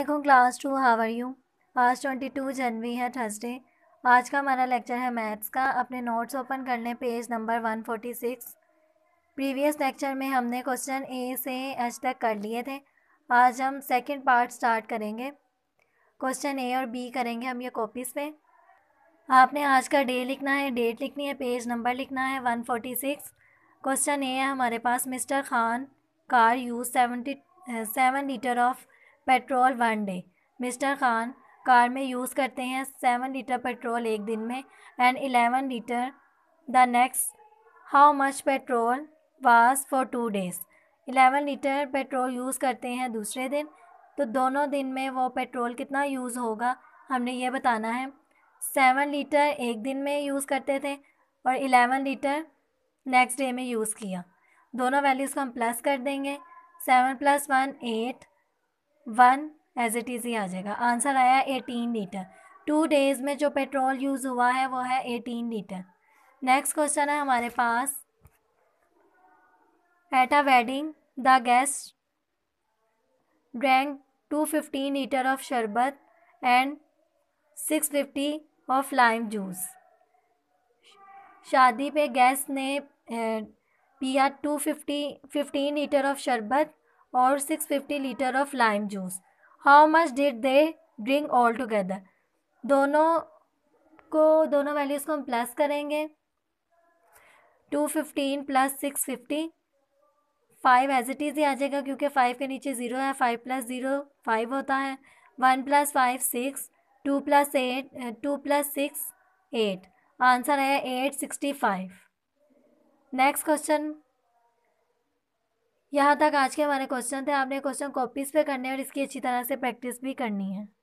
देखो class two how are you आज twenty two जनवरी है थर्सडे आज का हमारा लेक्चर है मैथ्स का अपने नोट्स ओपन कर लें page number one forty six previous lecture में हमने क्वेश्चन ए से एच तक कर लिए थे आज हम सेकंड पार्ट स्टार्ट करेंगे क्वेश्चन ए और बी करेंगे हम ये कॉपीज़ पे आपने आज का डे लिखना है डेट लिखनी है पेज नंबर लिखना है one forty six question A है हमारे पास mister Khan car use seventy seven litre of petrol one day mister Khan car में यूज़ करते हैं सेवन लीटर पेट्रोल एक दिन में and eleven litre the next how much petrol was for two days eleven litre petrol use करते हैं दूसरे दिन तो दोनों दिन में वो पेट्रोल कितना यूज़ होगा हमने ये बताना है सेवन लीटर एक दिन में यूज़ करते थे और एलेवन लीटर नेक्स्ट डे में यूज़ किया दोनों वैल्यूज़ को हम प्लस कर देंगे seven plus one eight one as it is ही आ जाएगा आंसर आया एटीन लीटर टू डेज़ में जो पेट्रोल यूज़ हुआ है वो है एटीन लीटर नेक्स्ट क्वेश्चन है हमारे पास at a wedding the guest drank two fifteen litre of sharbat and six fifty of lime juice शादी पे गेस्ट ने पिया two fifty fifteen litre of sharbat six 650 litre of lime juice how much did they drink all together दोनों को दोनों values को हम plus करेंगे two fifteen plus six fifty five as it is ही आ जाएगा क्योंकि फ़ाइव के नीचे ज़ीरो है फाइव प्लस ज़ीरो फाइव होता है one plus five six two plus eight two plus six eight answer है eight sixty five next question यहाँ तक आज के हमारे क्वेश्चन थे आपने क्वेश्चन कॉपीज़ पे करने और इसकी अच्छी तरह से प्रैक्टिस भी करनी है